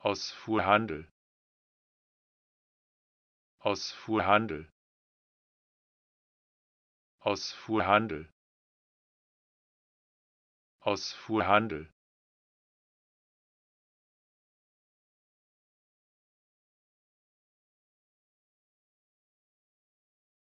Ausfuhrhandel Ausfuhrhandel Ausfuhrhandel Ausfuhrhandel